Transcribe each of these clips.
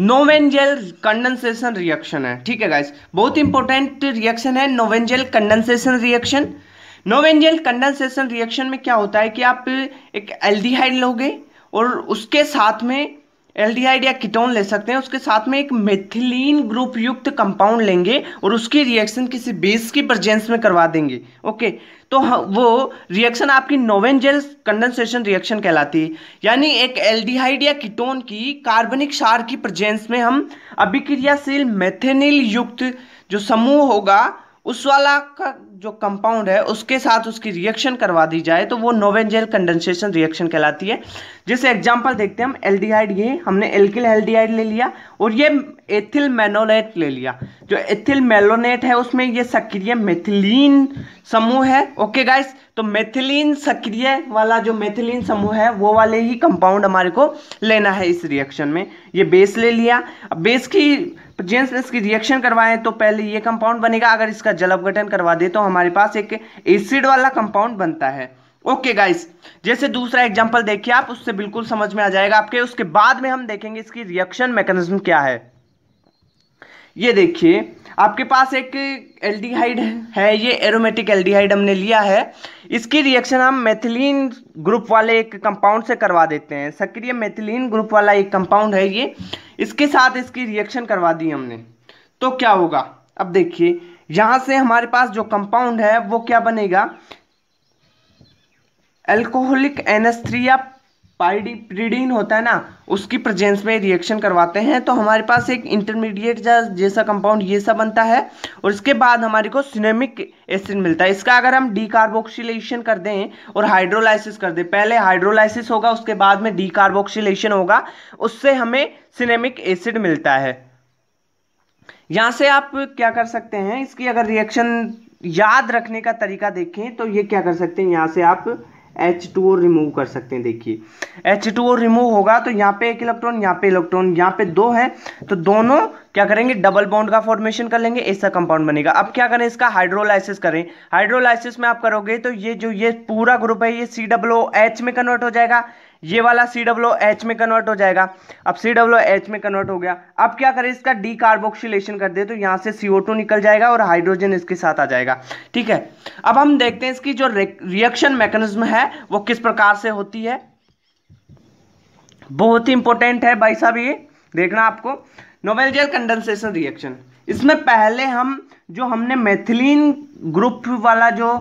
नोवेंजेल condensation reaction है ठीक है गाइस बहुत इंपॉर्टेंट रिएक्शन है Knoevenagel condensation reaction Knoevenagel condensation reaction में क्या होता है कि आप एक एल्डिहाइड लोगे और उसके साथ में एल्डिहाइड या कीटोन ले सकते हैं उसके साथ में एक मेथिलीन ग्रुप युक्त कंपाउंड लेंगे और उसकी रिएक्शन किसी बेस की प्रजेंस में करवा देंगे ओके तो वो रिएक्शन आपकी नोवेंजेल कंडेंसेशन रिएक्शन कहलाती है यानी एक एल्डिहाइड या कीटोन की कार्बनिक क्षार की प्रजेंस में हम अभिक्रियाशील मेथेनिल युक्त जो समूह होगा उस वाला का जो कंपाउंड है उसके साथ उसकी रिएक्शन करवा दी जाए तो वो नोवेंजेल कंडेंसेशन रिएक्शन कहलाती है जैसे एग्जांपल देखते हैं हम एल्डिहाइड ये हमने एल्किल एल्डिहाइड ले लिया और ये एथिल मेनोलेट ले लिया जो एथिल मेलोनेट है उसमें ये सक्रिय मेथिलीन समूह है ओके गाइस तो मेथिलीन सक्रिय वाला जो मेथिलीन समूह है वो वाले ही कंपाउंड हमारे को लेना है इस रिएक्शन में ये बेस ले लिया अब बेस की जेंस ने इसकी रिएक्शन करवाएं तो पहले ये कंपाउंड बनेगा अगर इसका जल अवघटन करवा दे तो हमारे पास एक एसिड वाला कंपाउंड बनता है ओके okay गाइस जैसे दूसरा एग्जांपल देखिए आप उससे बिल्कुल समझ में आ जाएगा आपके उसके बाद में हम देखेंगे इसकी रिएक्शन मैकेनिज्म क्या है ये देखिए आपके पास एक एल्डिहाइड है ये एरोमेटिक एल्डिहाइड हमने लिया है इसकी रिएक्शन हम मेथिलीन ग्रुप वाले एक कंपाउंड से करवा देते हैं सक्रिय मेथिलीन ग्रुप वाला एक कंपाउंड है ये इसके साथ इसकी रिएक्शन करवा दी हमने तो क्या होगा अब देखिए यहाँ से हमारे पास जो कंपाउंड है वो क्या बनेगा एल्कोहलिक एनेस्थ्रिया पाइडीप्रीडीन होता है ना उसकी प्रजेंस में रिएक्शन करवाते हैं तो हमारे पास एक इंटरमीडिएट जैसा कंपाउंड ये सब बनता है और इसके बाद हमारे को सिनेमिक एसिड मिलता है इसका अगर हम डिकार्बोक्सीलेशन कर दें और हाइड्रोलाइसिस कर दें पहले हाइड्रोलाइसिस होगा उसके बाद में डिकार्बोक्सीलेशन होगा उससे हमें सिनेमिक एसिड मिलता है यहाँ से आप क्या कर सकते हैं इसकी अगर रिएक्शन याद रखने का तरीका देखें तो ये क्या कर सकते हैं यहाँ से आप एच टू ओ रिमूव कर सकते हैं देखिए एच टू ओ रिमूव होगा तो यहाँ पे एक इलेक्ट्रॉन यहाँ पे इलेक्ट्रॉन यहाँ पे दो है तो दोनों क्या करेंगे डबल बॉन्ड का फॉर्मेशन कर लेंगे ऐसा कंपाउंड बनेगा अब क्या करें इसका हाइड्रोलाइसिस करें हाइड्रोलाइसिस में आप करोगे तो ये जो ये पूरा ग्रुप है ये सी डब्लो एच में कन्वर्ट हो जाएगा ये वाला सी डब्लो एच में कन्वर्ट हो जाएगा अब सी डब्लो एच में कन्वर्ट हो गया अब क्या करें इसका डी कार्बोक्सीलेशन कर दे तो यहाँ से सी निकल जाएगा और हाइड्रोजन इसके साथ आ जाएगा ठीक है अब हम देखते हैं इसकी जो रिएक्शन मैकेनिज्म है वो किस प्रकार से होती है बहुत ही इंपॉर्टेंट है भाई साहब ये देखना आपको नोबेल जेल कंडेंसेशन रिएक्शन इसमें पहले हम जो हमने मेथिलीन ग्रुप वाला जो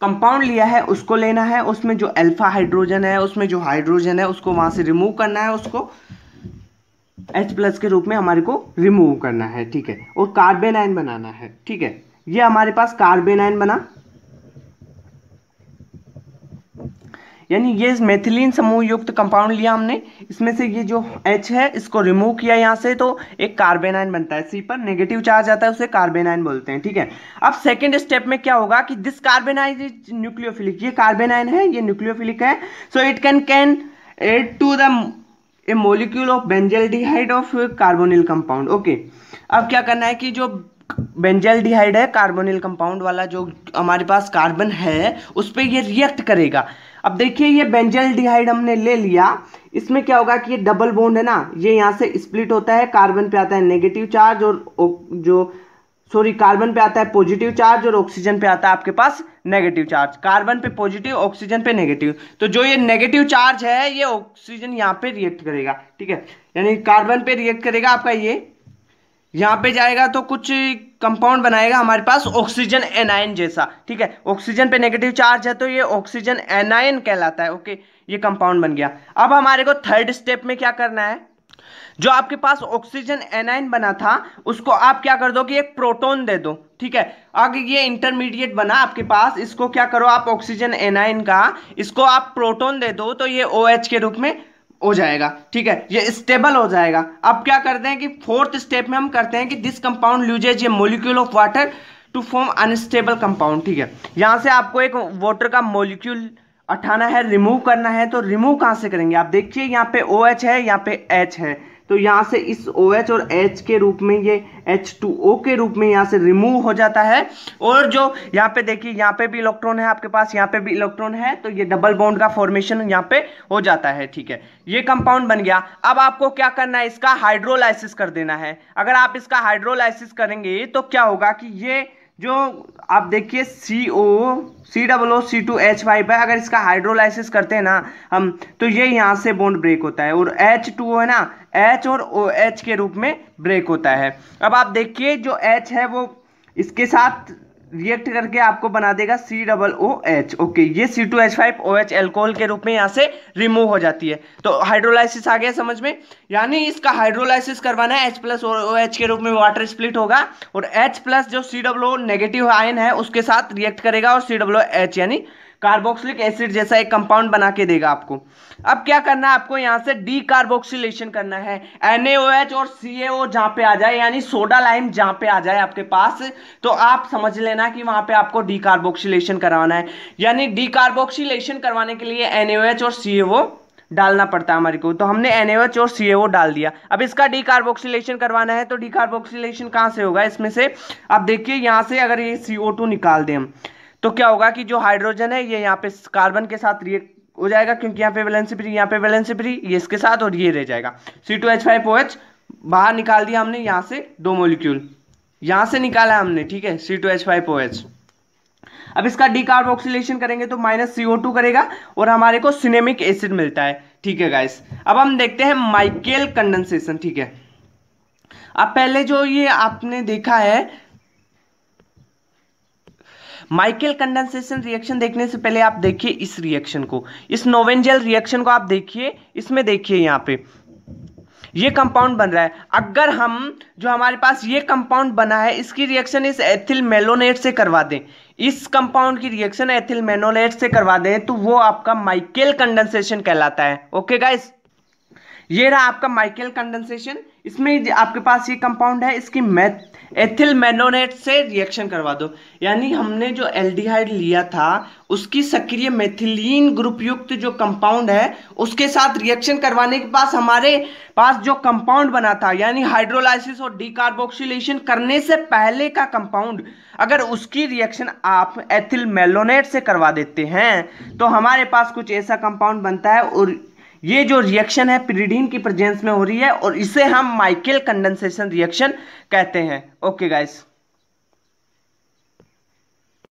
कंपाउंड लिया है उसको लेना है उसमें जो अल्फा हाइड्रोजन है उसमें जो हाइड्रोजन है उसको वहां से रिमूव करना है उसको H प्लस के रूप में हमारे को रिमूव करना है ठीक है और कार्बेनाइन बनाना है ठीक है ये हमारे पास कार्बेनाइन बना यानी ये मेथिलीन समूह युक्त कंपाउंड लिया हमने इसमें से ये जो एच है इसको रिमूव किया यहाँ से तो एक कार्बेनाइन बनता है सी पर नेगेटिव चार्ज आता है उसे कार्बेनाइन बोलते हैं ठीक है अब सेकेंड स्टेप में क्या होगा कि दिस कार्बेनाइज इज न्यूक्लियोफिलिक ये कार्बेनाइन है ये न्यूक्लियोफिलिक है so it can can add to the molecule of benzaldehyde of carbonyl compound okay अब क्या करना है कि जो बेंजल डिहाइड है कार्बोनिल कंपाउंड वाला जो हमारे पास कार्बन है उस पर यह रिएक्ट करेगा अब देखिए ये बेंजल डिहाइड हमने ले लिया इसमें क्या होगा कि ये डबल बोन्ड है ना ये यहाँ से स्प्लिट होता है कार्बन पे आता है नेगेटिव चार्ज और जो सॉरी कार्बन पे आता है पॉजिटिव चार्ज और ऑक्सीजन पे आता है आपके पास नेगेटिव चार्ज कार्बन पे पॉजिटिव ऑक्सीजन पे नेगेटिव तो जो ये नेगेटिव चार्ज है ये ऑक्सीजन यहाँ पे रिएक्ट करेगा ठीक है यानी कार्बन पे रिएक्ट करेगा आपका ये यहाँ पे जाएगा तो कुछ कंपाउंड बनाएगा हमारे पास ऑक्सीजन एनायन जैसा ठीक है ऑक्सीजन पे नेगेटिव चार्ज है तो ये ऑक्सीजन एनायन कहलाता है ओके ये कंपाउंड बन गया अब हमारे को थर्ड स्टेप में क्या करना है जो आपके पास ऑक्सीजन एनाइन बना था उसको आप क्या कर दो कि एक प्रोटोन दे दो ठीक है अगर ये इंटरमीडिएट बना आपके पास इसको क्या करो आप ऑक्सीजन एनाइन का इसको आप प्रोटोन दे दो तो ये ओ OH के रूप में हो जाएगा ठीक है ये स्टेबल हो जाएगा अब क्या करते हैं कि फोर्थ स्टेप में हम करते हैं कि दिस कंपाउंड लूजेज ये molecule of water to form unstable compound ठीक है यहाँ से आपको एक वाटर का मोलिक्यूल उठाना है रिमूव करना है तो रिमूव कहाँ से करेंगे आप देखिए यहाँ पे ओ OH है यहाँ पे एच है तो यहाँ से इस ओ OH और H के रूप में ये H2O के रूप में यहाँ से रिमूव हो जाता है और जो यहाँ पे देखिए यहाँ पे भी इलेक्ट्रॉन है आपके पास यहाँ पे भी इलेक्ट्रॉन है तो ये डबल बॉन्ड का फॉर्मेशन यहाँ पे हो जाता है ठीक है ये कंपाउंड बन गया अब आपको क्या करना है इसका हाइड्रोलाइसिस कर देना है अगर आप इसका हाइड्रोलाइसिस करेंगे तो क्या होगा कि ये जो आप देखिए C O C double O C two H five है अगर इसका हाइड्रोलाइसिस करते हैं ना हम तो ये यहाँ से बॉन्ड ब्रेक होता है और एच टू है ना एच और ओ एच के रूप में ब्रेक होता है अब आप देखिए जो एच है वो इसके साथ रिएक्ट करके आपको बना देगा C double O H okay ये C two H five O H alcohol के रूप में यहाँ से रिमूव हो जाती है तो हाइड्रोलाइसिस आ गया समझ में यानी इसका हाइड्रोलाइसिस करवाना है एच प्लस और ओ एच के रूप में वाटर स्प्लिट होगा और एच प्लस जो सी डब्लू नेगेटिव आयन है उसके साथ रिएक्ट करेगा और सी डब्लो एच यानी कार्बोक्सिलिक एसिड जैसा एक कंपाउंड बना के देगा आपको अब क्या करना है आपको यहाँ से डी कार्बोक्सिलेशन करना है एन और सी ए जहाँ पे आ जाए यानी सोडा लाइम जहाँ पे आ जाए आपके पास तो आप समझ लेना कि वहाँ पे आपको डी कार्बोक्सिलेशन है यानी डी कार्बोक्सिलेशन करवाने के लिए एन और सी डालना पड़ता है हमारे को तो हमने एन और सी डाल दिया अब इसका डिकार्बोक्सिलेशन करवाना है तो डिकार्बोक्सिलेशन कहाँ से होगा इसमें से आप देखिए यहाँ से अगर ये सी निकाल दें हम तो क्या होगा कि जो हाइड्रोजन है ये यहाँ पे कार्बन के साथ रिएक्ट हो जाएगा क्योंकि यहाँ पे वैलेंसी फ्री यहाँ पे वैलेंसी फ्री ये इसके साथ और ये रह जाएगा C two H five O H बाहर निकाल दिया हमने यहाँ से दो मोलिक्यूल यहाँ से निकाला हमने ठीक है C two H five O H अब इसका डिकार्बोक्सिलेशन करेंगे तो माइनस सी ओ टू करेगा और हमारे को सिनेमिक एसिड मिलता है ठीक है गाइस अब हम देखते हैं माइकेल कंडेंसेशन ठीक है अब पहले जो ये आपने देखा है माइकल कंडेंसेशन रिएक्शन देखने से पहले आप देखिए इस रिएक्शन को इस नोवेंजल रिएक्शन को आप देखिए इसमें देखिए यहाँ पे ये कंपाउंड बन रहा है अगर हम जो हमारे पास ये कंपाउंड बना है इसकी रिएक्शन इस एथिल मेलोनेट से करवा दें इस कंपाउंड की रिएक्शन एथिल मेलोनेट से करवा दें तो वो आपका माइकल कंडेंसेशन कहलाता है ओके गाइस ये रहा आपका माइकल कंडेंसेशन इसमें आपके पास ये कंपाउंड है इसकी मैथ एथिल मेनोनेट से रिएक्शन करवा दो यानी हमने जो एल्डिहाइड लिया था उसकी सक्रिय मेथिलीन ग्रुप युक्त जो कंपाउंड है उसके साथ रिएक्शन करवाने के पास हमारे पास जो कंपाउंड बना था यानी हाइड्रोलाइसिस और डिकार्बोक्सिलेशन करने से पहले का कंपाउंड अगर उसकी रिएक्शन आप एथिल मेलोनेट से करवा देते हैं तो हमारे पास कुछ ऐसा कंपाउंड बनता है और ये जो रिएक्शन है पिरीडीन की प्रेजेंस में हो रही है और इसे हम माइकल कंडेंसेशन रिएक्शन कहते हैं ओके गाइस